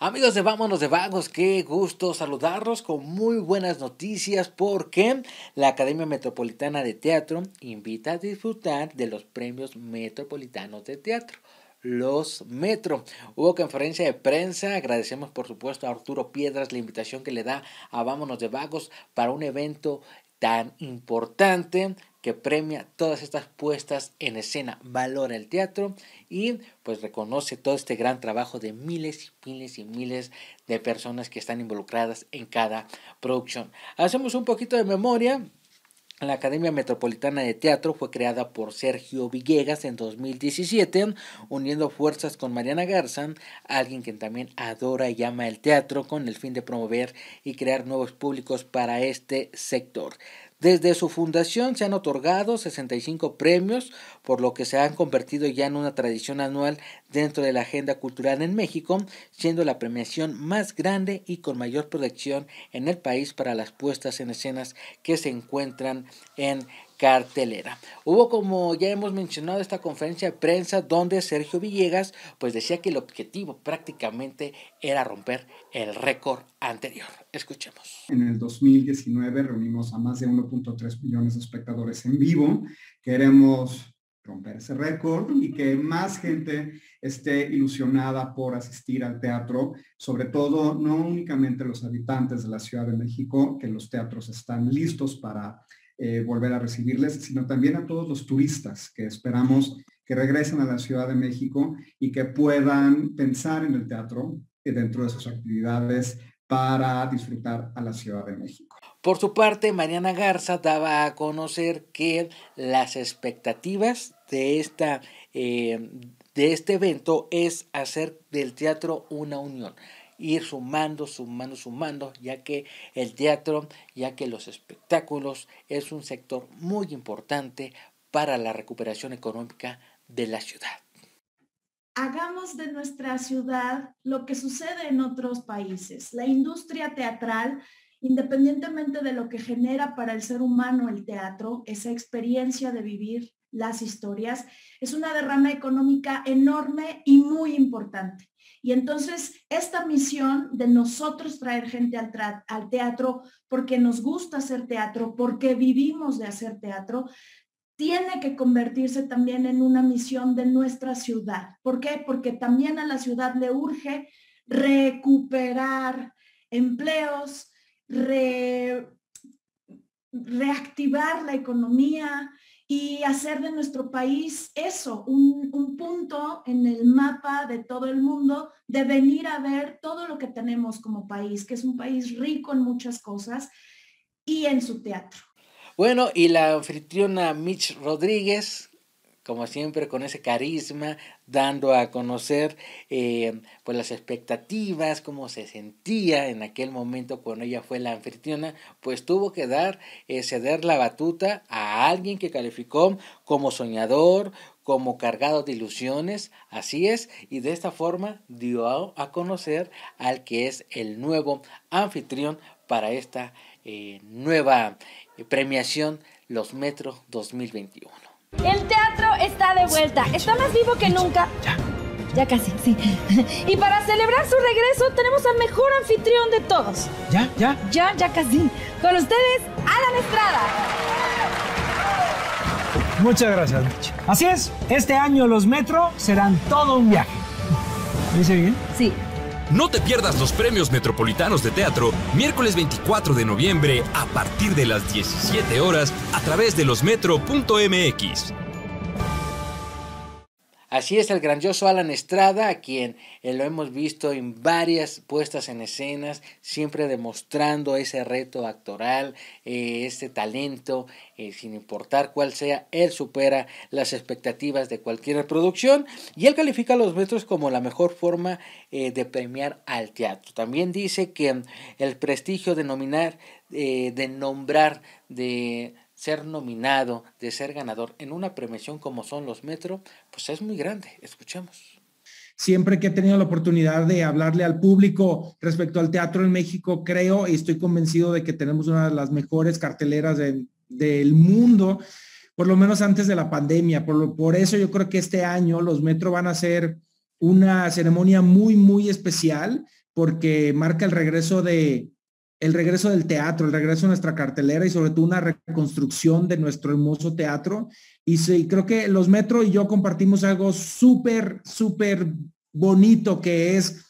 Amigos de Vámonos de Vagos, qué gusto saludarlos con muy buenas noticias porque la Academia Metropolitana de Teatro invita a disfrutar de los premios metropolitanos de teatro los Metro. Hubo conferencia de prensa. Agradecemos, por supuesto, a Arturo Piedras la invitación que le da a Vámonos de Vagos para un evento tan importante que premia todas estas puestas en escena, valora el teatro y pues reconoce todo este gran trabajo de miles y miles y miles de personas que están involucradas en cada producción. Hacemos un poquito de memoria la Academia Metropolitana de Teatro fue creada por Sergio Villegas en 2017, uniendo fuerzas con Mariana Garzán, alguien que también adora y ama el teatro, con el fin de promover y crear nuevos públicos para este sector. Desde su fundación se han otorgado 65 premios, por lo que se han convertido ya en una tradición anual dentro de la agenda cultural en México, siendo la premiación más grande y con mayor protección en el país para las puestas en escenas que se encuentran en cartelera. Hubo, como ya hemos mencionado, esta conferencia de prensa donde Sergio Villegas pues decía que el objetivo prácticamente era romper el récord anterior. Escuchemos. En el 2019 reunimos a más de 1.3 millones de espectadores en vivo. Queremos romper ese récord y que más gente esté ilusionada por asistir al teatro, sobre todo no únicamente los habitantes de la Ciudad de México, que los teatros están listos para eh, volver a recibirles, sino también a todos los turistas que esperamos que regresen a la Ciudad de México y que puedan pensar en el teatro eh, dentro de sus actividades para disfrutar a la Ciudad de México. Por su parte, Mariana Garza daba a conocer que las expectativas de, esta, eh, de este evento es hacer del teatro una unión ir sumando, sumando, sumando, ya que el teatro, ya que los espectáculos es un sector muy importante para la recuperación económica de la ciudad. Hagamos de nuestra ciudad lo que sucede en otros países. La industria teatral, independientemente de lo que genera para el ser humano el teatro, esa experiencia de vivir las historias, es una derrama económica enorme y muy importante. Y entonces esta misión de nosotros traer gente al, teatro porque nos gusta hacer teatro, porque vivimos de hacer teatro, tiene que convertirse también en una misión de nuestra ciudad. ¿Por qué? Porque también a la ciudad le urge recuperar empleos, reactivar la economía, y hacer de nuestro país eso, un, punto en el mapa de todo el mundo, de venir a ver todo lo que tenemos como país, que es un país rico en muchas cosas y en su teatro. Bueno, y la anfitriona Mitch Rodríguez, como siempre, con ese carisma, dando a conocer eh, pues las expectativas, cómo se sentía en aquel momento cuando ella fue la anfitriona, pues tuvo que dar, eh, ceder la batuta a alguien que calificó como soñador, como cargado de ilusiones, así es, y de esta forma dio a, conocer al que es el nuevo anfitrión para esta eh, nueva premiación, los Metros 2021. El teatro está de vuelta, está más vivo que nunca. Ya. Ya casi, sí. Y para celebrar su regreso tenemos al mejor anfitrión de todos. Ya, ya. Ya, ya casi. Con ustedes, Alan Estrada. Muchas gracias, Mitch. Así es, este año los Metro serán todo un viaje. dice bien? Sí, no te pierdas los premios metropolitanos de teatro miércoles 24 de noviembre a partir de las 17 horas a través de losmetro.mx. Así es el grandioso Alan Estrada, a quien eh, lo hemos visto en varias puestas en escenas, siempre demostrando ese reto actoral, eh, ese talento, eh, sin importar cuál sea, él supera las expectativas de cualquier producción y él califica a los metros como la mejor forma de premiar al teatro. También dice que el prestigio de nominar, de nombrar, de ser nominado, de ser ganador en una premiación como son los Metro, pues es muy grande. Escuchemos. Siempre que he tenido la oportunidad de hablarle al público respecto al teatro en México, creo y estoy convencido de que tenemos una de las mejores carteleras del mundo, por lo menos antes de la pandemia. Por, por eso yo creo que este año los Metro van a ser una ceremonia muy, muy especial porque marca el regreso de, el regreso del teatro, el regreso de nuestra cartelera y sobre todo una reconstrucción de nuestro hermoso teatro. Y sí, creo que los Metro y yo compartimos algo súper, súper bonito que es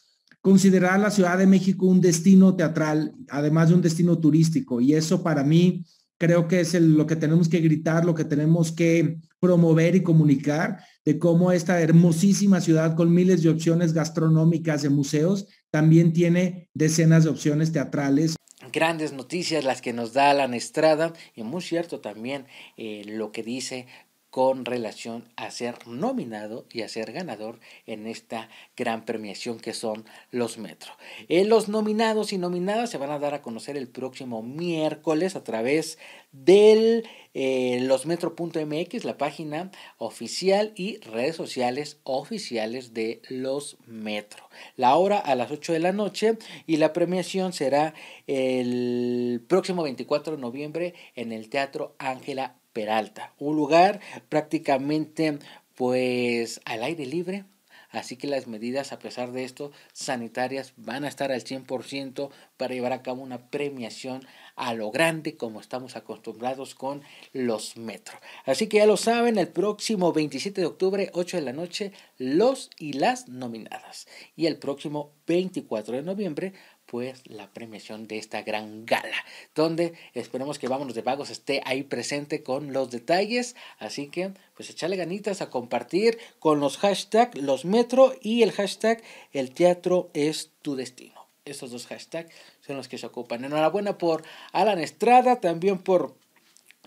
considerar a la Ciudad de México un destino teatral, además de un destino turístico. Y eso para mí creo que es lo que tenemos que gritar, lo que tenemos que promover y comunicar de cómo esta hermosísima ciudad con miles de opciones gastronómicas, de museos, también tiene decenas de opciones teatrales grandes noticias las que nos da la Estrada y muy cierto también eh, lo que dice con relación a ser nominado y a ser ganador en esta gran premiación que son los Metro. Eh, los nominados y nominadas se van a dar a conocer el próximo miércoles a través del eh, losmetro.mx, la página oficial y redes sociales oficiales de los Metro. La hora a las 8 de la noche y la premiación será el próximo 24 de noviembre en el Teatro Ángela Peralta, un lugar prácticamente pues al aire libre. Así que las medidas, a pesar de esto, sanitarias van a estar al 100% para llevar a cabo una premiación a lo grande como estamos acostumbrados con los metros. Así que ya lo saben, el próximo 27 de octubre, 8 de la noche, los y las nominadas. Y el próximo 24 de noviembre, pues la premiación de esta gran gala, donde esperemos que Vámonos de Vagos esté ahí presente con los detalles, así que pues echale ganitas a compartir con los hashtags los metro y el hashtag el teatro es tu destino. Estos dos hashtags son los que se ocupan. Enhorabuena por Alan Estrada, también por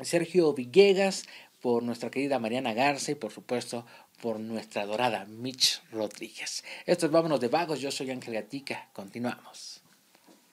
Sergio Villegas, por nuestra querida Mariana Garza y por supuesto por nuestra adorada Mitch Rodríguez. Esto es Vámonos de Vagos, yo soy Ángel Gatica, continuamos.